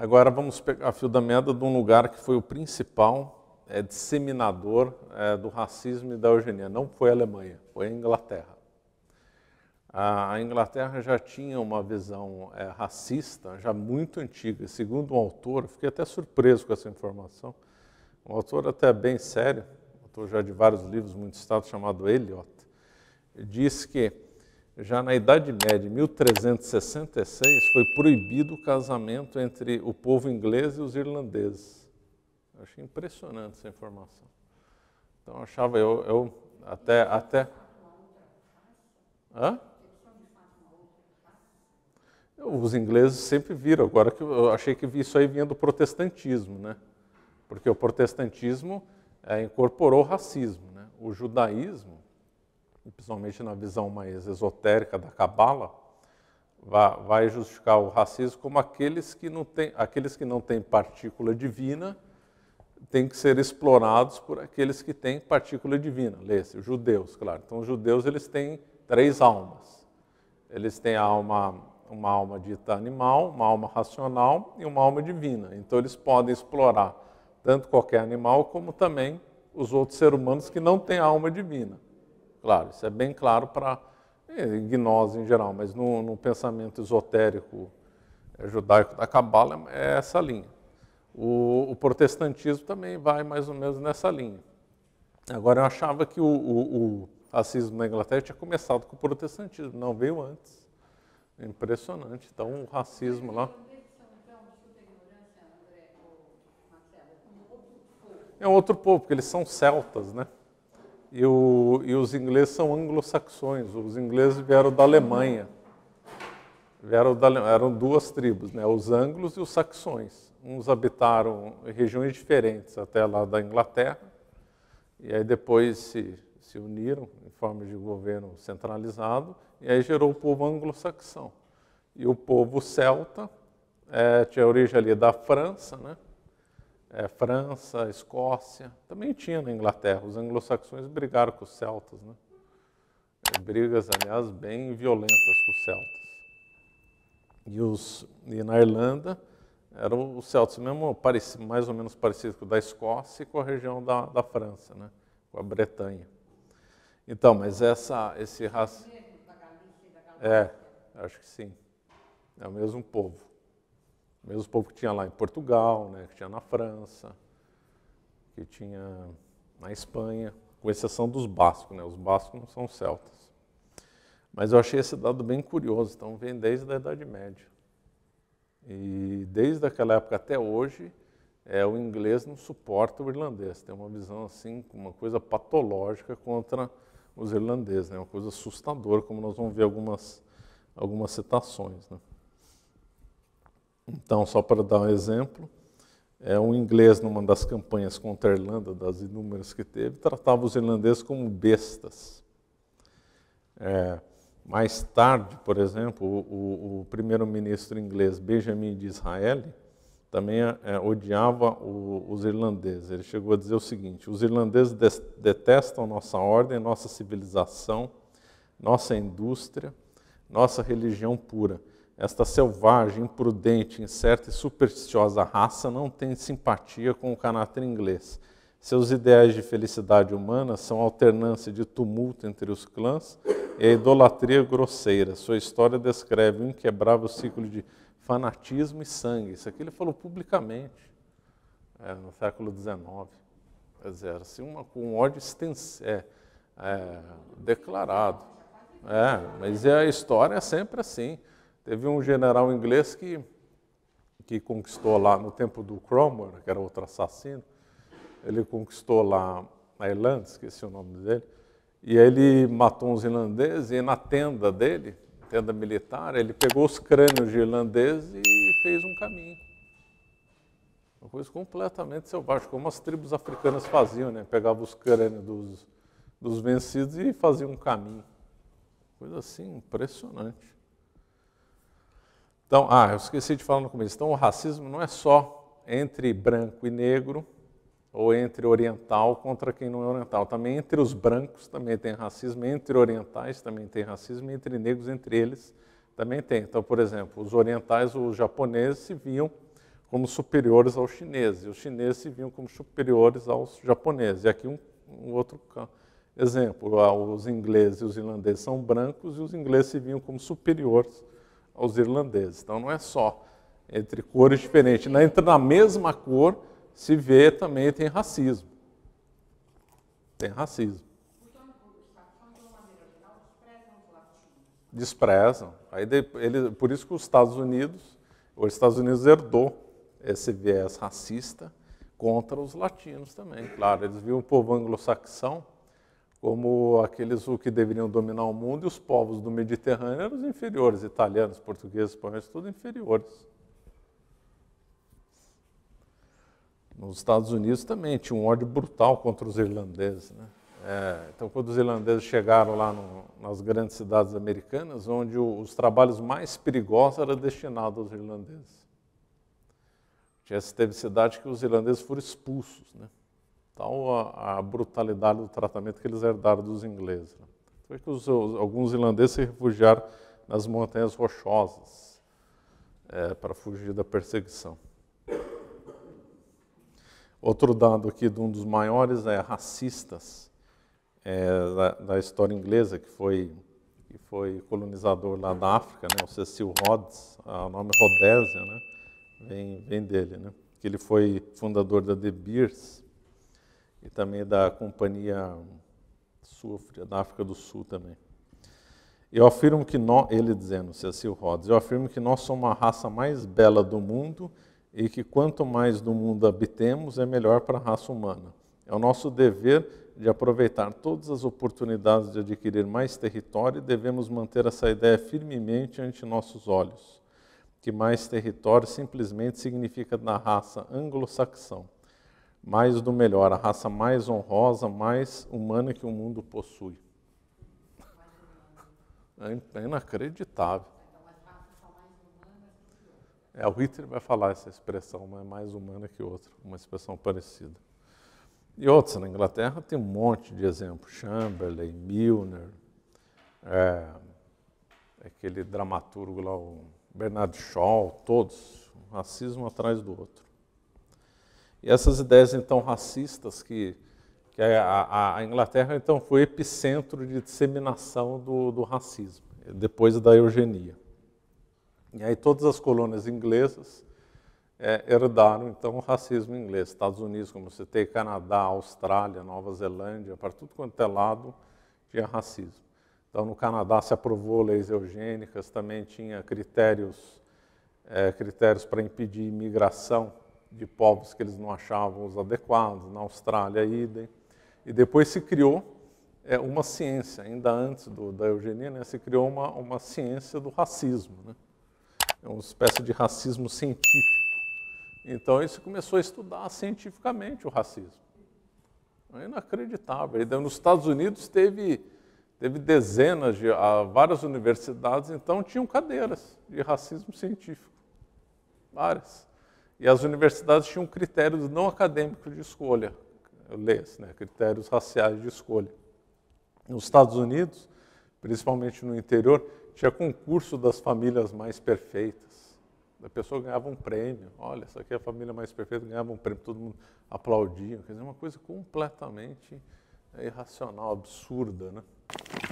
Agora vamos pegar a fio da meada de um lugar que foi o principal é, disseminador é, do racismo e da eugenia. Não foi a Alemanha, foi a Inglaterra. A Inglaterra já tinha uma visão é, racista, já muito antiga. Segundo um autor, fiquei até surpreso com essa informação, um autor até bem sério, autor já de vários livros muito citados, chamado Eliot, diz que já na Idade Média, em 1366, foi proibido o casamento entre o povo inglês e os irlandeses. Eu achei impressionante essa informação. Então, eu achava, eu, eu até, até... Hã? Os ingleses sempre viram, agora que eu achei que isso aí vinha do protestantismo, né? Porque o protestantismo é, incorporou o racismo, né? O judaísmo e principalmente na visão mais esotérica da Cabala, vai justificar o racismo como aqueles que não têm, aqueles que não têm partícula divina têm que ser explorados por aqueles que têm partícula divina. Lê-se, os judeus, claro. Então, os judeus eles têm três almas. Eles têm a alma, uma alma dita animal, uma alma racional e uma alma divina. Então, eles podem explorar tanto qualquer animal como também os outros seres humanos que não têm alma divina. Claro, isso é bem claro para é, gnose em geral, mas no, no pensamento esotérico é, judaico da Cabala é essa linha. O, o, protestantismo também vai mais ou menos nessa linha. Agora, eu achava que o, o, o racismo na Inglaterra tinha começado com o protestantismo, não veio antes. Impressionante. Então, o racismo lá. É um outro povo, porque eles são celtas, né? e, o, e os ingleses são anglo-saxões, os ingleses vieram da Alemanha. Vieram da, eram duas tribos, né? os anglos e os saxões. Uns habitaram regiões diferentes até lá da Inglaterra, e aí depois se, se uniram em forma de governo centralizado, e aí gerou o povo anglo-saxão. E o povo celta é, tinha origem ali da França, né? é, França, Escócia, também tinha na Inglaterra. Os anglo-saxões brigaram com os celtas, né? É, brigas, aliás, bem violentas com os celtas. E, os, e na Irlanda, eram os celtas mesmo mais ou menos parecidos com o da Escócia e com a região da, da França, né? com a Bretanha. Então, mas essa, esse racismo... É, é, acho que sim. É o mesmo povo mesmo povo que tinha lá em Portugal, né, que tinha na França, que tinha na Espanha, com exceção dos bascos, né? Os bascos não são celtas. Mas eu achei esse dado bem curioso, então vem desde a Idade Média. E desde aquela época até hoje, é, o inglês não suporta o irlandês. Tem uma visão assim, uma coisa patológica contra os irlandeses, né? Uma coisa assustadora, como nós vamos ver algumas algumas citações, né? Então, só para dar um exemplo, é, um inglês, numa das campanhas contra a Irlanda, das inúmeras que teve, tratava os irlandeses como bestas. É, mais tarde, por exemplo, o, o, primeiro-ministro inglês Benjamin Disraeli também é, odiava o, os irlandeses. Ele chegou a dizer o seguinte: os irlandeses detestam nossa ordem, nossa civilização, nossa indústria, nossa religião pura. Esta selvagem, imprudente, incerta e supersticiosa raça não tem simpatia com o caráter inglês. Seus ideais de felicidade humana são a alternância de tumulto entre os clãs e a idolatria grosseira. Sua história descreve um inquebrável ciclo de fanatismo e sangue. Isso aqui ele falou publicamente é, no século XIX. Quer dizer, assim, uma, um ódio extenso, é, é, declarado. É, mas é, a história é sempre assim. Teve um general inglês que, que conquistou lá, no tempo do Cromwell, que era outro assassino, ele conquistou lá na Irlanda, esqueci o nome dele, e ele matou uns irlandeses e na tenda dele, tenda militar, ele pegou os crânios de irlandeses e fez um caminho. Uma coisa completamente selvagem, como as tribos africanas faziam, né? Pegavam os crânios dos, dos vencidos e faziam um caminho. Coisa assim impressionante. Então, ah, eu esqueci de falar no começo. Então, o racismo não é só entre branco e negro ou entre oriental contra quem não é oriental. Também entre os brancos também tem racismo, entre orientais também tem racismo, entre negros entre eles também tem. Então, por exemplo, os orientais, os japoneses se viam como superiores aos chineses, os chineses se viam como superiores aos japoneses. E aqui um, um outro exemplo, ah, os ingleses e os irlandeses são brancos e os ingleses se viam como superiores aos irlandeses. Então não é só entre cores diferentes. Na, né? na mesma cor se vê também tem racismo. Tem racismo. Desprezam. Aí ele, por isso que os Estados Unidos, os Estados Unidos herdou esse viés racista contra os latinos também. Claro, eles viam o povo anglo-saxão como aqueles que deveriam dominar o mundo, e os povos do Mediterrâneo eram os inferiores, italianos, portugueses, espanhóis, todos inferiores. Nos Estados Unidos também tinha um ódio brutal contra os irlandeses. Né? É, então, quando os irlandeses chegaram lá no, nas grandes cidades americanas, onde o, os trabalhos mais perigosos eram destinados aos irlandeses. Já teve cidade que os irlandeses foram expulsos, né? Tal a, a, brutalidade do tratamento que eles herdaram dos ingleses. Foi né? que os, os, alguns irlandeses se refugiaram nas montanhas rochosas é, para fugir da perseguição. Outro dado aqui de um dos maiores é, racistas é, da, da, história inglesa, que foi, que foi colonizador lá da África, né, o Cecil Rhodes, o nome Rhodésia, né, vem, vem dele, né, que ele foi fundador da De Beers, e também da Companhia Sufre, da África do Sul também. Eu afirmo que nós, ele dizendo, Cecil assim Rhodes, eu afirmo que nós somos a raça mais bela do mundo e que quanto mais do mundo habitemos, é melhor para a raça humana. É o nosso dever de aproveitar todas as oportunidades de adquirir mais território e devemos manter essa ideia firmemente ante nossos olhos, que mais território simplesmente significa na raça anglo-saxão mais do melhor, a raça mais honrosa, mais humana que o mundo possui. É, é inacreditável. É, o Hitler vai falar essa expressão, mas é mais humana que outra, uma expressão parecida. E outros, na Inglaterra tem um monte de exemplos, Chamberlain, Milner, é, aquele dramaturgo lá, o Bernard Shaw, todos, um racismo atrás do outro. E essas ideias, então, racistas, que, que a, a, Inglaterra, então, foi epicentro de disseminação do, do racismo, depois da eugenia. E aí todas as colônias inglesas é, herdaram, então, o racismo inglês. Estados Unidos, como você tem, Canadá, Austrália, Nova Zelândia, para tudo quanto é lado, tinha racismo. Então, no Canadá se aprovou leis eugênicas, também tinha critérios é, critérios para impedir imigração de povos que eles não achavam os adequados, na Austrália, idem. E depois se criou é, uma ciência, ainda antes do, da eugenia, né, se criou uma, uma ciência do racismo. Né? É uma espécie de racismo científico. Então, isso começou a estudar cientificamente o racismo. É inacreditável. Então, nos Estados Unidos teve, teve dezenas de várias universidades, então tinham cadeiras de racismo científico. Várias. E as universidades tinham critérios não acadêmicos de escolha, leis, né, critérios raciais de escolha. Nos Estados Unidos, principalmente no interior, tinha concurso das famílias mais perfeitas. A pessoa ganhava um prêmio. Olha, essa aqui é a família mais perfeita, ganhava um prêmio, todo mundo aplaudia. Quer dizer, uma coisa completamente irracional, absurda, né?